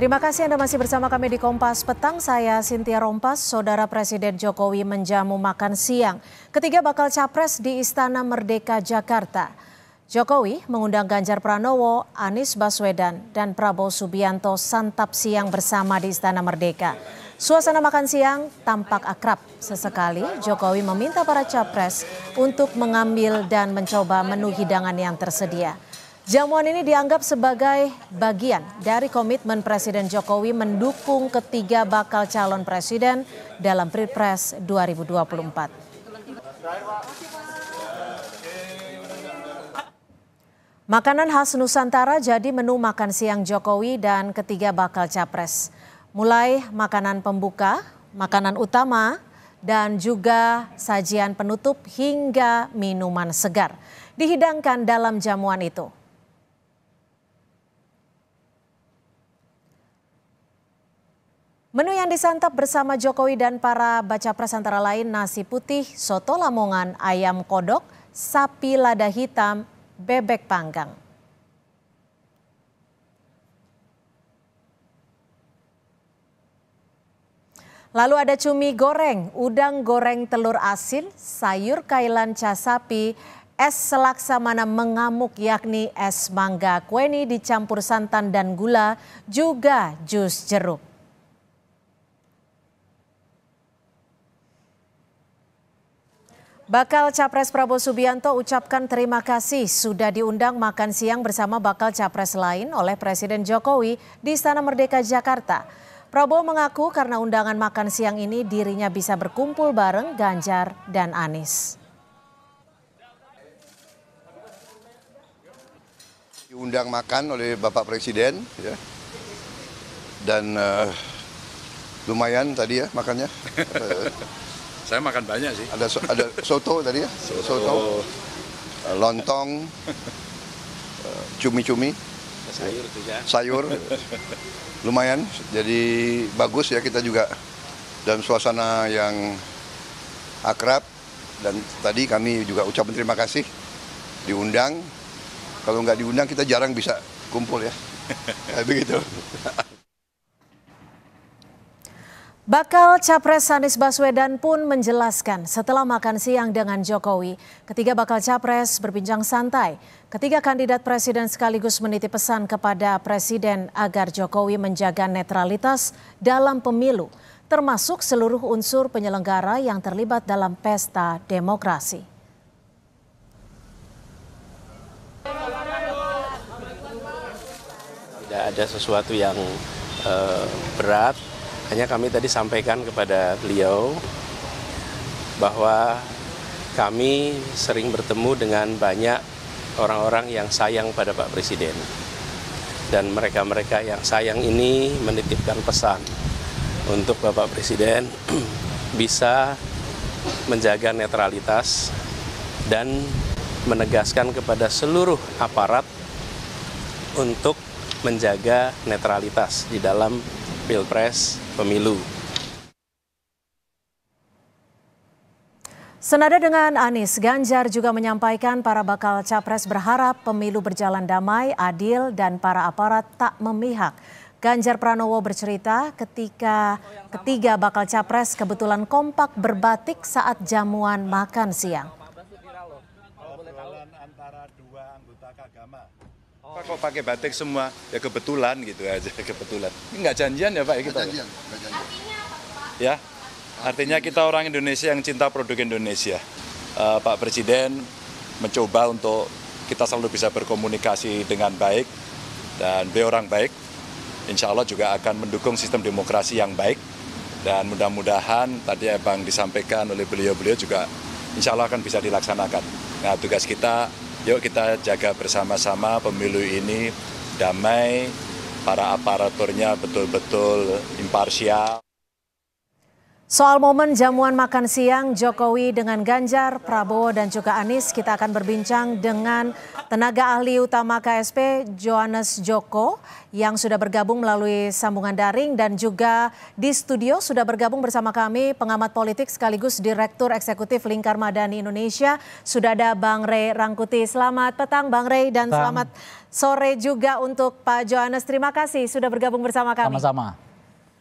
Terima kasih Anda masih bersama kami di Kompas Petang. Saya Sintia Rompas, Saudara Presiden Jokowi menjamu makan siang. Ketiga bakal capres di Istana Merdeka Jakarta. Jokowi mengundang Ganjar Pranowo, Anies Baswedan, dan Prabowo Subianto santap siang bersama di Istana Merdeka. Suasana makan siang tampak akrab. Sesekali Jokowi meminta para capres untuk mengambil dan mencoba menu hidangan yang tersedia. Jamuan ini dianggap sebagai bagian dari komitmen Presiden Jokowi mendukung ketiga bakal calon presiden dalam Pilpres 2024. Makanan khas Nusantara jadi menu makan siang Jokowi dan ketiga bakal capres. Mulai makanan pembuka, makanan utama, dan juga sajian penutup hingga minuman segar. Dihidangkan dalam jamuan itu. Menu yang disantap bersama Jokowi dan para baca pres antara lain nasi putih, soto lamongan, ayam kodok, sapi lada hitam, bebek panggang. Lalu ada cumi goreng, udang goreng telur asin, sayur kailan sapi, es selaksamana mengamuk yakni es mangga kueni dicampur santan dan gula, juga jus jeruk. Bakal Capres Prabowo Subianto ucapkan terima kasih sudah diundang makan siang bersama bakal capres lain oleh Presiden Jokowi di Istana Merdeka Jakarta. Prabowo mengaku karena undangan makan siang ini dirinya bisa berkumpul bareng Ganjar dan Anies. Diundang makan oleh Bapak Presiden ya. Dan uh, lumayan tadi ya makannya. Saya makan banyak sih. Ada ada soto tadi ya? Soto, soto eh, lontong, eh, cumi-cumi. Sayur Sayur. Lumayan. Jadi bagus ya kita juga dalam suasana yang akrab dan tadi kami juga ucapkan terima kasih diundang. Kalau nggak diundang kita jarang bisa kumpul ya. Eh, begitu. Bakal capres Anies Baswedan pun menjelaskan setelah makan siang dengan Jokowi, ketiga bakal capres berbincang santai. Ketiga kandidat presiden sekaligus meniti pesan kepada presiden agar Jokowi menjaga netralitas dalam pemilu, termasuk seluruh unsur penyelenggara yang terlibat dalam pesta demokrasi. Tidak ada sesuatu yang uh, berat hanya kami tadi sampaikan kepada beliau bahwa kami sering bertemu dengan banyak orang-orang yang sayang pada Pak Presiden. Dan mereka-mereka yang sayang ini menitipkan pesan untuk Bapak Presiden bisa menjaga netralitas dan menegaskan kepada seluruh aparat untuk menjaga netralitas di dalam Pilpres, Pemilu. Senada dengan Anies, Ganjar juga menyampaikan para bakal capres berharap pemilu berjalan damai, adil, dan para aparat tak memihak. Ganjar Pranowo bercerita ketika ketiga bakal capres kebetulan kompak berbatik saat jamuan makan siang. Pak kok pakai batik semua? Ya kebetulan gitu aja, kebetulan. Ini nggak janjian ya Pak? Ya, kita, janjian, enggak janjian. Artinya apa Pak? Ya, artinya kita orang Indonesia yang cinta produk Indonesia. Uh, Pak Presiden mencoba untuk kita selalu bisa berkomunikasi dengan baik dan beliau orang baik. Insya Allah juga akan mendukung sistem demokrasi yang baik dan mudah-mudahan tadi Abang disampaikan oleh beliau-beliau juga insya Allah akan bisa dilaksanakan. Nah tugas kita Yuk kita jaga bersama-sama pemilu ini damai, para aparaturnya betul-betul imparsial. Soal momen jamuan makan siang Jokowi dengan Ganjar, Prabowo dan juga Anies, kita akan berbincang dengan tenaga ahli utama KSP Johannes Joko yang sudah bergabung melalui sambungan daring dan juga di studio sudah bergabung bersama kami pengamat politik sekaligus Direktur Eksekutif Lingkar Madani Indonesia sudah ada Bang Rey Rangkuti. Selamat petang Bang Rey dan selamat sore juga untuk Pak Johannes. Terima kasih sudah bergabung bersama kami. Sama-sama.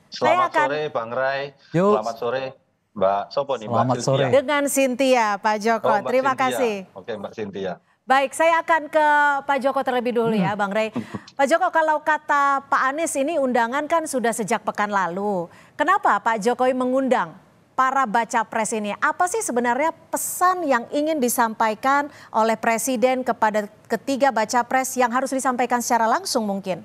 Selamat akan... sore Bang Rai. Yuk. Selamat sore Mbak Sopo nih Selamat Mbak sore. Dengan Sintia Pak Joko. Oh, Terima Cynthia. kasih. Oke Mbak Sintia. Baik, saya akan ke Pak Joko terlebih dulu hmm. ya Bang Ray. Hmm. Pak Joko kalau kata Pak Anies ini undangan kan sudah sejak pekan lalu. Kenapa Pak Jokowi mengundang para baca pres ini? Apa sih sebenarnya pesan yang ingin disampaikan oleh Presiden kepada ketiga baca pres yang harus disampaikan secara langsung mungkin?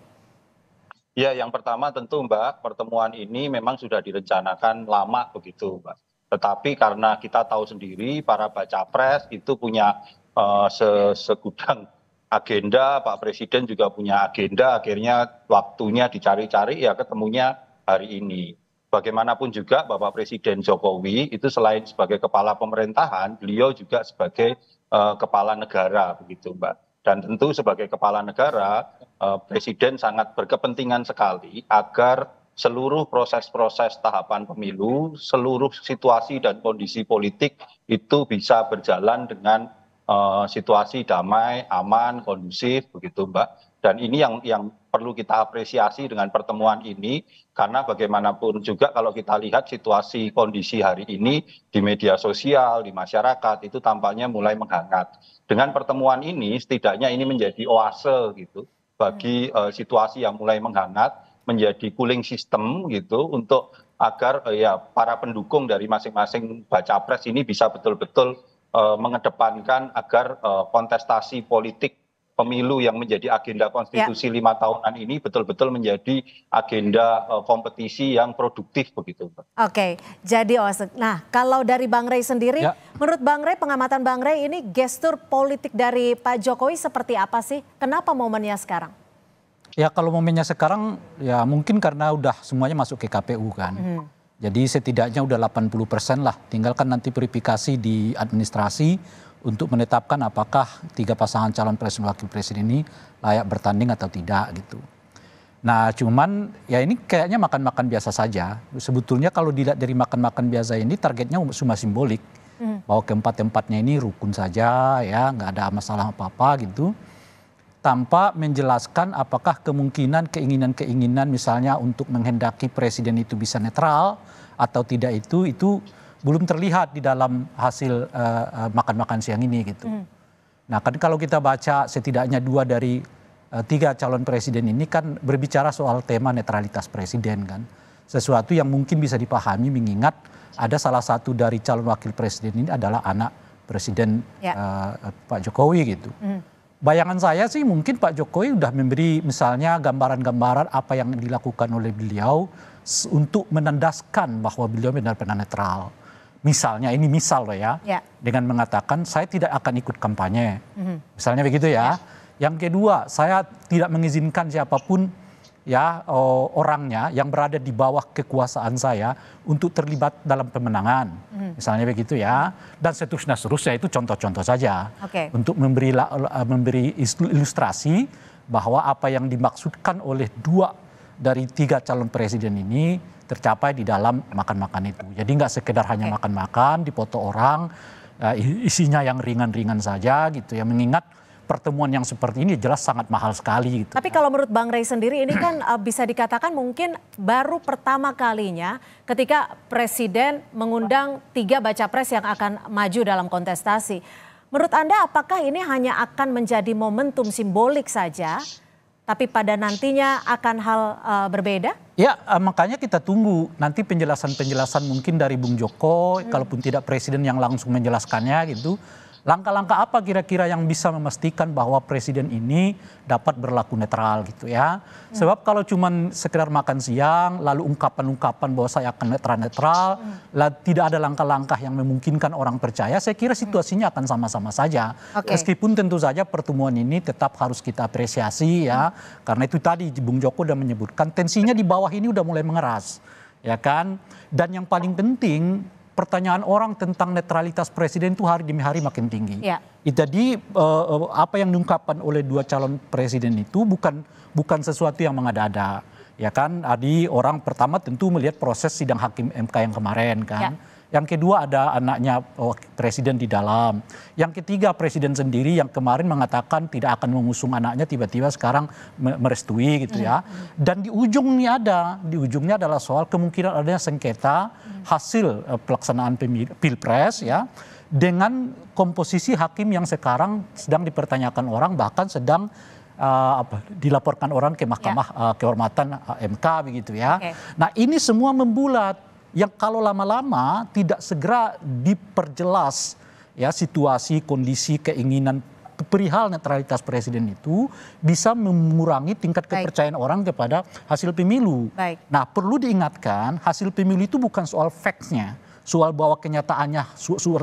ya yang pertama tentu mbak pertemuan ini memang sudah direncanakan lama begitu mbak tetapi karena kita tahu sendiri para baca pres itu punya eh, segudang agenda pak presiden juga punya agenda akhirnya waktunya dicari-cari ya ketemunya hari ini bagaimanapun juga Bapak Presiden Jokowi itu selain sebagai kepala pemerintahan, beliau juga sebagai uh, kepala negara begitu, Mbak. Dan tentu sebagai kepala negara, Eh, presiden sangat berkepentingan sekali agar seluruh proses proses tahapan pemilu seluruh situasi dan kondisi politik itu bisa berjalan dengan eh, situasi damai aman kondusif begitu mbak dan ini yang yang perlu kita apresiasi dengan pertemuan ini karena bagaimanapun juga kalau kita lihat situasi kondisi hari ini di media sosial di masyarakat itu tampaknya mulai menghangat dengan pertemuan ini setidaknya ini menjadi oase gitu bagi hmm. eh, situasi yang mulai menghangat menjadi cooling system gitu untuk agar eh, ya para pendukung dari masing masing baca pres ini bisa betul betul eh, mengedepankan agar kontestasi politik pemilu yang menjadi agenda konstitusi ya. lima tahunan ini betul-betul menjadi agenda uh, kompetisi yang produktif begitu. Oke, okay. jadi Nah, kalau dari Bang Ray sendiri ya. Menurut Bang Rey, pengamatan Bang Rey ini gestur politik dari Pak Jokowi seperti apa sih? Kenapa momennya sekarang? Ya kalau momennya sekarang ya mungkin karena udah semuanya masuk ke KPU kan. Hmm. Jadi setidaknya udah 80 persen lah. Tinggalkan nanti verifikasi di administrasi untuk menetapkan apakah tiga pasangan calon presiden wakil presiden ini layak bertanding atau tidak gitu. Nah cuman ya ini kayaknya makan-makan biasa saja. Sebetulnya kalau dilihat dari makan-makan biasa ini targetnya cuma simbolik hmm. bahwa keempat tempatnya ini rukun saja ya nggak ada masalah apa apa gitu tanpa menjelaskan apakah kemungkinan keinginan-keinginan misalnya untuk menghendaki presiden itu bisa netral atau tidak itu itu belum terlihat di dalam hasil eh, eh, makan-makan uh, siang ini gitu. Hmm. Nah kan kalau kita baca setidaknya dua dari uh, tiga calon presiden ini kan berbicara soal tema netralitas presiden kan sesuatu yang mungkin bisa dipahami mengingat ada salah satu dari calon wakil presiden ini adalah anak presiden ya. eh, Pak Jokowi gitu. Hmm. Bayangan saya sih mungkin Pak Jokowi sudah memberi misalnya gambaran-gambaran apa yang dilakukan oleh beliau untuk menandaskan bahwa beliau benar-benar netral. Misalnya ini misal loh ya, ya. dengan mengatakan saya tidak akan ikut kampanye. Mm -hmm. Misalnya begitu ya. ya. Yang kedua, saya tidak mengizinkan siapapun ya orangnya yang berada di bawah kekuasaan saya untuk terlibat dalam pemenangan mhm. misalnya begitu ya dan seterusnya seterusnya itu contoh-contoh saja okay. untuk memberi memberi ilustrasi bahwa apa yang dimaksudkan oleh dua dari tiga calon presiden ini tercapai di dalam makan-makan itu jadi nggak sekedar hanya makan makan-makan dipoto orang eh, isinya yang ringan-ringan saja gitu ya mengingat pertemuan yang seperti ini jelas sangat mahal sekali. Gitu. Tapi kan. kalau menurut Bang Ray sendiri ini kan eh, bisa dikatakan mungkin baru pertama kalinya ketika Presiden mengundang tiga baca pres yang akan maju dalam kontestasi. Menurut Anda apakah ini hanya akan menjadi momentum simbolik saja tapi pada nantinya akan hal uh, berbeda? Ya, eh, makanya kita tunggu nanti penjelasan-penjelasan mungkin dari Bung Joko, hmm. kalaupun tidak presiden yang langsung menjelaskannya gitu langkah-langkah apa kira-kira yang bisa memastikan bahwa presiden ini dapat berlaku netral gitu ya. Sebab kalau cuma sekedar makan siang lalu ungkapan-ungkapan bahwa saya akan netral-netral, hmm. tidak ada langkah-langkah yang memungkinkan orang percaya, saya kira hmm. situasinya akan sama-sama saja. Okay. Meskipun tentu saja pertemuan ini tetap harus kita apresiasi ya. Hmm. Karena itu tadi Bung Joko sudah menyebutkan tensinya di bawah ini udah mulai mengeras ya kan? Dan yang paling penting pertanyaan orang tentang netralitas presiden itu hari demi hari makin tinggi. Ya. Jadi eh, eh, apa yang diungkapkan oleh dua calon presiden itu bukan bukan sesuatu yang mengada-ada, ya kan? Adi orang pertama tentu melihat proses sidang hakim MK yang kemarin kan. Ya yang kedua ada anaknya oh, presiden di dalam, yang ketiga presiden sendiri yang kemarin mengatakan tidak akan mengusung anaknya tiba-tiba sekarang merestui gitu ya. Iya. Dan di ujungnya ada, di ujungnya adalah soal kemungkinan adanya sengketa hmm. hasil eh, pelaksanaan pilpres ya dengan komposisi hakim yang sekarang sedang dipertanyakan orang bahkan sedang uh, apa, dilaporkan orang ke iya. Mahkamah ya. uh, Kehormatan uh, MK begitu ya. Okay. Nah ini semua membulat yang kalau lama-lama tidak segera diperjelas ya situasi, kondisi, keinginan perihal netralitas presiden itu bisa mengurangi tingkat kepercayaan Baik. orang kepada hasil pemilu. Baik. Nah, perlu diingatkan hasil pemilu itu bukan soal factsnya soal bahwa kenyataannya su su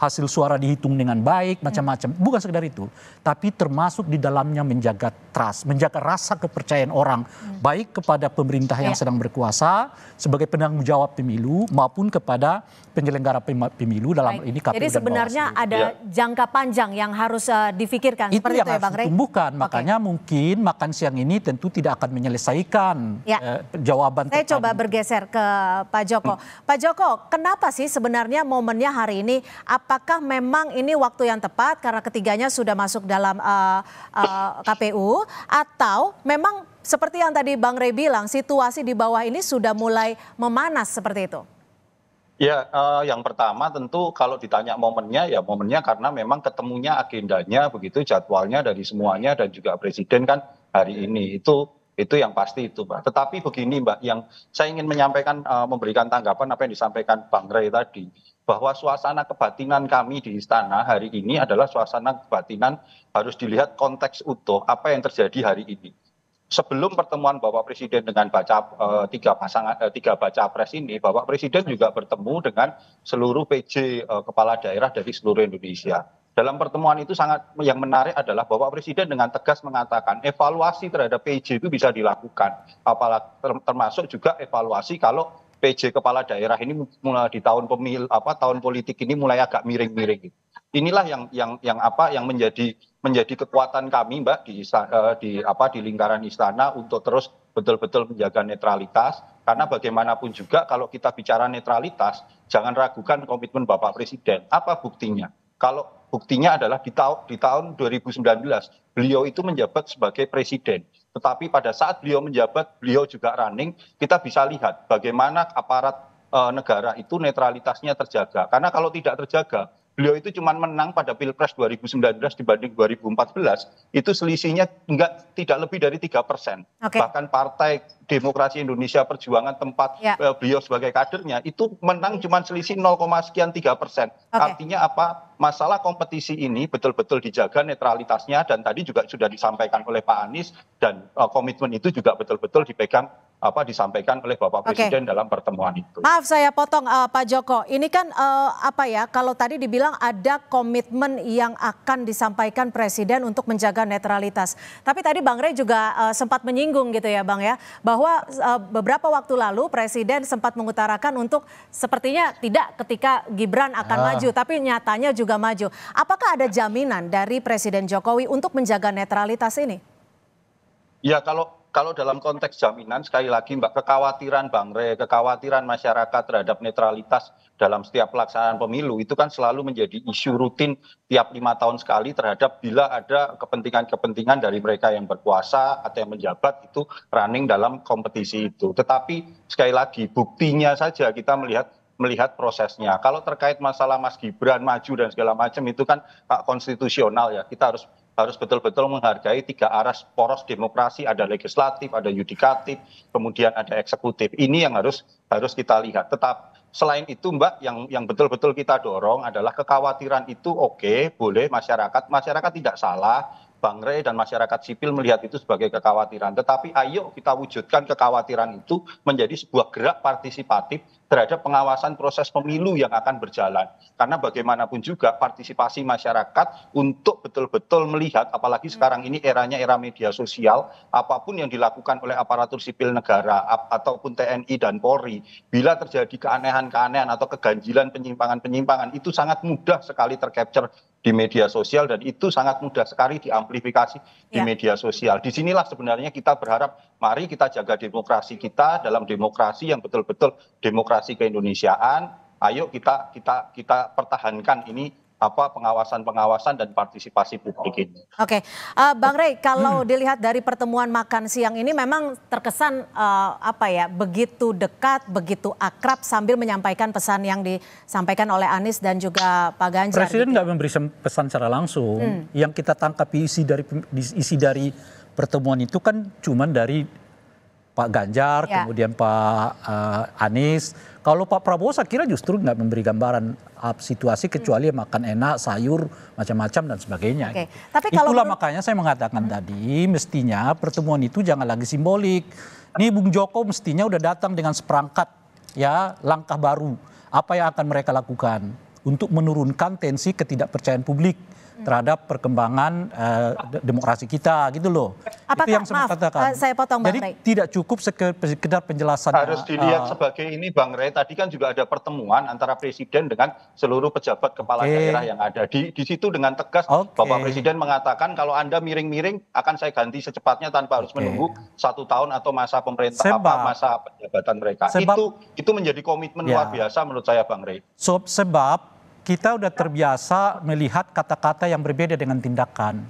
hasil suara dihitung dengan baik hmm. macam-macam bukan sekedar itu tapi termasuk di dalamnya menjaga trust menjaga rasa kepercayaan orang hmm. baik kepada pemerintah yang ya. sedang berkuasa sebagai penanggung jawab pemilu maupun kepada penyelenggara pemilu dalam baik. ini KPU Jadi dan sebenarnya Bawaslu. ada yeah. jangka panjang yang harus uh, difikirkan itu seperti yang itu ya Bang Rey. Tumbuhkan okay. makanya mungkin makan siang ini tentu tidak akan menyelesaikan yeah. eh, jawaban Saya coba bergeser ke Pak Joko. Hmm. Pak Joko, kenapa sih sebenarnya momennya hari ini? Apakah memang ini waktu yang tepat karena ketiganya sudah masuk dalam uh, eh, uh, eh, KPU atau memang seperti yang tadi Bang Rey bilang situasi di bawah ini sudah mulai memanas seperti itu? Ya, uh, yang pertama tentu kalau ditanya momennya, ya momennya karena memang ketemunya agendanya begitu jadwalnya dari semuanya dan juga presiden kan hari ini itu itu yang pasti itu mbak tetapi begini mbak yang saya ingin menyampaikan eh, memberikan tanggapan apa yang disampaikan bang Ray tadi bahwa suasana kebatinan kami di istana hari ini adalah suasana kebatinan harus dilihat konteks utuh apa yang terjadi hari ini sebelum pertemuan Bapak Presiden dengan baca uh, tiga pasangan uh, tiga baca pres ini Bapak Presiden juga bertemu dengan seluruh PJ uh, kepala daerah dari seluruh Indonesia dalam pertemuan itu sangat yang menarik adalah Bapak Presiden dengan tegas mengatakan evaluasi terhadap PJ itu bisa dilakukan. Apalagi termasuk juga evaluasi kalau PJ kepala daerah ini mulai di tahun pemil apa tahun politik ini mulai agak miring-miring. Inilah yang yang yang apa yang menjadi menjadi kekuatan kami Mbak di eh, di apa di lingkaran istana untuk terus betul-betul menjaga netralitas karena bagaimanapun juga kalau kita bicara netralitas jangan ragukan komitmen Bapak Presiden. Apa buktinya? Kalau buktinya adalah di, ta di tahun 2019 beliau itu menjabat sebagai presiden. Tetapi pada saat beliau menjabat, beliau juga running, kita bisa lihat bagaimana aparat e, negara itu netralitasnya terjaga. Karena kalau tidak terjaga, beliau itu cuma menang pada pilpres 2019 dibanding 2014 itu selisihnya enggak tidak lebih dari tiga persen bahkan partai demokrasi Indonesia perjuangan tempat yeah. Ya. beliau sebagai kadernya itu menang cuma selisih 0, sekian tiga persen okay. artinya apa masalah kompetisi ini betul-betul dijaga netralitasnya dan tadi juga sudah disampaikan oleh Pak Anies dan eh, komitmen itu juga betul-betul dipegang apa disampaikan oleh Bapak okay. Presiden dalam pertemuan itu. Maaf saya potong uh, Pak Joko, ini kan uh, apa ya kalau tadi dibilang ada komitmen yang akan disampaikan Presiden untuk menjaga netralitas. Tapi tadi Bang Rey juga uh, sempat menyinggung gitu ya Bang ya, bahwa uh, beberapa waktu lalu Presiden sempat mengutarakan untuk sepertinya tidak ketika Gibran akan nah. maju, tapi nyatanya juga maju. Apakah ada jaminan dari Presiden Jokowi untuk menjaga netralitas ini? Ya kalau kalau dalam konteks jaminan sekali lagi mbak kekhawatiran bang rey kekhawatiran masyarakat terhadap netralitas dalam setiap pelaksanaan pemilu itu kan selalu menjadi isu rutin tiap lima tahun sekali terhadap bila ada kepentingan-kepentingan dari mereka yang berkuasa atau yang menjabat itu running dalam kompetisi itu. Tetapi sekali lagi buktinya saja kita melihat melihat prosesnya. Kalau terkait masalah Mas Gibran maju dan segala macam itu kan hak konstitusional ya. Kita harus harus betul betul menghargai tiga arah poros demokrasi ada legislatif ada yudikatif kemudian ada eksekutif ini yang harus harus kita lihat tetap selain itu mbak yang yang betul betul kita dorong adalah kekhawatiran itu oke boleh masyarakat masyarakat tidak salah Bang Rey dan masyarakat sipil melihat itu sebagai kekhawatiran. Tetapi ayo kita wujudkan kekhawatiran itu menjadi sebuah gerak partisipatif terhadap pengawasan proses pemilu yang akan berjalan. Karena bagaimanapun juga partisipasi masyarakat untuk betul-betul melihat, apalagi hmm. sekarang ini eranya era media sosial, apapun yang dilakukan oleh aparatur sipil negara ataupun TNI dan Polri, bila terjadi keanehan-keanehan atau keganjilan penyimpangan-penyimpangan itu sangat mudah sekali tercapture di media sosial dan itu sangat mudah sekali diamplifikasi di ya. media sosial. Disinilah sebenarnya kita berharap mari kita jaga demokrasi kita dalam demokrasi yang betul-betul demokrasi keindonesiaan. Ayo kita kita kita pertahankan ini apa pengawasan pengawasan dan partisipasi publik ini. Oke, okay. uh, eh, Bang Rey, kalau hmm. dilihat dari pertemuan makan siang ini memang terkesan uh, apa ya begitu dekat, begitu akrab sambil menyampaikan pesan yang disampaikan oleh Anies dan juga Pak Ganjar. Presiden gitu. nggak gitu. memberi pesan secara langsung. Hmm. Yang kita tangkap isi dari isi dari pertemuan itu kan cuman dari Pak Ganjar, ya. kemudian Pak uh, Anies. Kalau Pak Prabowo saya kira justru nggak memberi gambaran eh, situasi kecuali hmm. makan enak, sayur, macam-macam dan sebagainya. Okay. Tapi kalau Itulah menurut... makanya saya mengatakan hmm. tadi mestinya pertemuan itu jangan lagi simbolik. Ini Bung Joko mestinya udah datang dengan seperangkat ya langkah baru. Apa yang akan mereka lakukan untuk menurunkan tensi ketidakpercayaan publik terhadap perkembangan uh, demokrasi kita gitu loh. Apakah, itu yang maaf, katakan. Eh, saya potong Bang Jadi tidak cukup sekedar penjelasan. Harus eh, dilihat uh, sebagai ini Bang Ray, tadi kan juga ada pertemuan antara Presiden dengan seluruh pejabat kepala okay. daerah yang ada. Di, di situ dengan tegas okay. Bapak Presiden mengatakan kalau Anda miring-miring akan saya ganti secepatnya tanpa harus okay. menunggu satu tahun atau masa pemerintah sebab, apa, masa jabatan mereka. Sebab, itu itu menjadi komitmen ya. luar biasa menurut saya Bang Rey. sebab kita udah terbiasa melihat kata-kata yang berbeda dengan tindakan.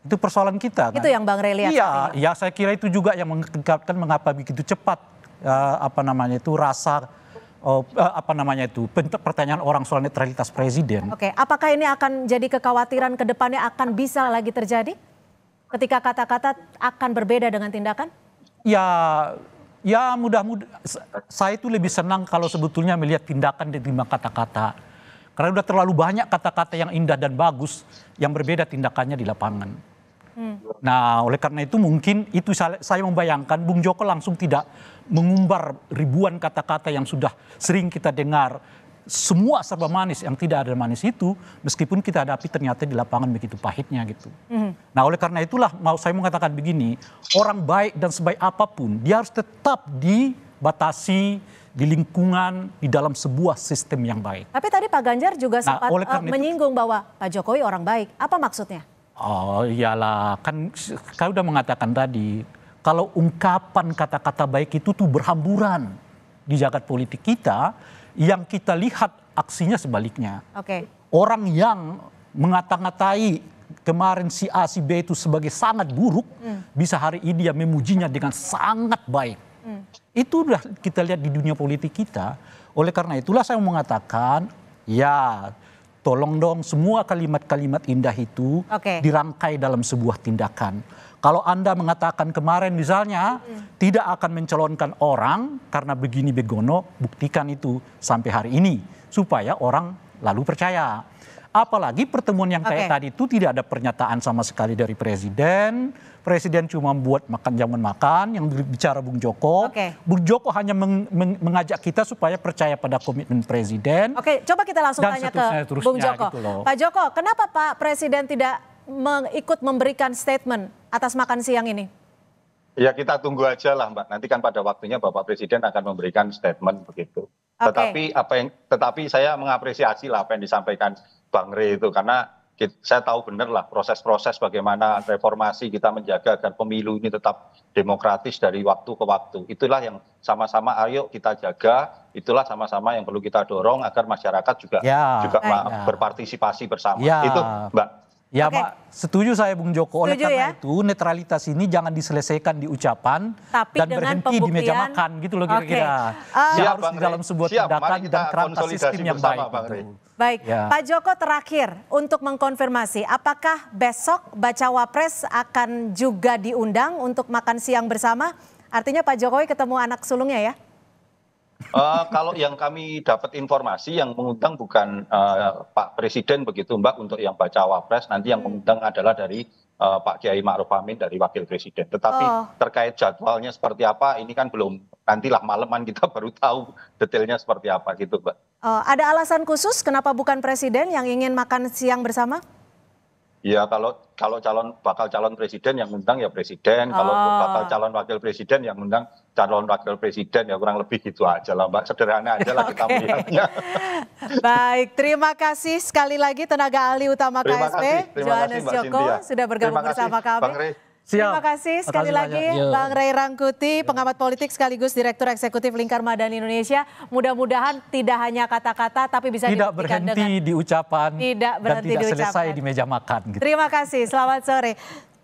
Itu persoalan kita. Kan? Itu yang Bang Ray lihat. Iya, ya saya kira itu juga yang mengungkapkan mengapa begitu cepat uh, apa namanya itu rasa uh, apa namanya itu pertanyaan orang soal netralitas presiden. Oke, apakah ini akan jadi kekhawatiran ke depannya akan bisa lagi terjadi? Ketika kata-kata akan berbeda dengan tindakan? Ya, ya mudah-mudah saya itu lebih senang kalau sebetulnya melihat tindakan ketimbang kata-kata. Karena sudah terlalu banyak kata-kata yang indah dan bagus yang berbeda tindakannya di lapangan. Hmm. Nah, oleh karena itu mungkin itu saya membayangkan Bung Joko langsung tidak mengumbar ribuan kata-kata yang sudah sering kita dengar semua serba manis yang tidak ada manis itu meskipun kita hadapi ternyata di lapangan begitu pahitnya gitu. Mm. Nah oleh karena itulah mau saya mengatakan begini orang baik dan sebaik apapun dia harus tetap dibatasi di lingkungan, di dalam sebuah sistem yang baik. Tapi tadi Pak Ganjar juga nah, sempat uh, menyinggung itu, bahwa Pak Jokowi orang baik. Apa maksudnya? Oh iyalah, kan saya sudah mengatakan tadi, kalau ungkapan kata-kata baik itu tuh berhamburan di jagat politik kita, yang kita lihat aksinya sebaliknya. Oke. Okay. Orang yang mengata-ngatai kemarin si A si B itu sebagai sangat buruk, hmm. bisa hari ini dia memujinya dengan sangat baik. Itu sudah kita lihat di dunia politik kita. Oleh karena itulah saya mengatakan, ya tolong dong semua kalimat-kalimat indah itu okay. dirangkai dalam sebuah tindakan. Kalau Anda mengatakan kemarin misalnya mm. tidak akan mencalonkan orang karena begini begono, buktikan itu sampai hari ini supaya orang lalu percaya apalagi pertemuan yang kayak okay. tadi itu tidak ada pernyataan sama sekali dari presiden. Presiden cuma buat makan jangan makan yang bicara Bung Joko. Okay. Bung Joko hanya meng, meng, mengajak kita supaya percaya pada komitmen presiden. Oke, okay, coba kita langsung tanya ke Bung Joko. Gitu loh. Pak Joko, kenapa Pak Presiden tidak ikut memberikan statement atas makan siang ini? Ya kita tunggu aja lah Mbak. Nanti kan pada waktunya Bapak Presiden akan memberikan statement begitu. Okay. Tetapi apa yang tetapi saya mengapresiasi lah apa yang disampaikan Bang Rey itu karena saya tahu benar lah proses-proses bagaimana reformasi kita menjaga agar pemilu ini tetap demokratis dari waktu ke waktu. Itulah yang sama-sama ayo kita jaga, itulah sama-sama yang perlu kita dorong agar masyarakat juga ya, juga ya. berpartisipasi bersama. Ya. Itu Mbak Ya okay. Pak, setuju saya Bung Joko. Oleh setuju, karena ya? itu netralitas ini jangan diselesaikan di ucapan Tapi dan berhenti pembuktian... di meja makan gitu loh kira-kira. Okay. Uh, eh, ya, harus di dalam sebuah siap, tindakan dan kerangka sistem yang bersama, baik. Bang gitu. Baik, ya. Pak Joko terakhir untuk mengkonfirmasi, apakah besok baca wapres akan juga diundang untuk makan siang bersama? Artinya Pak Jokowi ketemu anak sulungnya ya? Eh, kalau yang kami dapat informasi yang mengundang bukan eh, pak presiden begitu mbak untuk yang baca wapres nanti yang hmm. mengundang adalah dari eh, pak kiai ma'ruf amin dari wakil presiden tetapi oh. terkait jadwalnya seperti apa ini kan belum nantilah malaman kita baru tahu detailnya seperti apa gitu mbak oh, ada alasan khusus kenapa bukan presiden yang ingin makan siang bersama Ya kalau kalau calon bakal calon presiden yang undang ya presiden, kalau oh. bakal calon wakil presiden yang undang calon wakil presiden ya kurang lebih gitu aja lah Mbak. Sederhana aja lah okay. kita melihatnya. Baik, terima kasih sekali lagi tenaga ahli utama terima KSP kasih, terima Johannes kasih, Joko Cynthia. sudah bergabung terima bersama kasih, kami. Bang Rey. Siap. Terima kasih sekali lagi banyak. Bang Ray Rangkuti, pengamat politik sekaligus Direktur Eksekutif Lingkar Madani Indonesia. Mudah-mudahan tidak hanya kata-kata tapi bisa tidak berhenti dengan, di ucapan tidak berhenti dan tidak di ucapan. selesai di meja makan. Gitu. Terima kasih, selamat sore.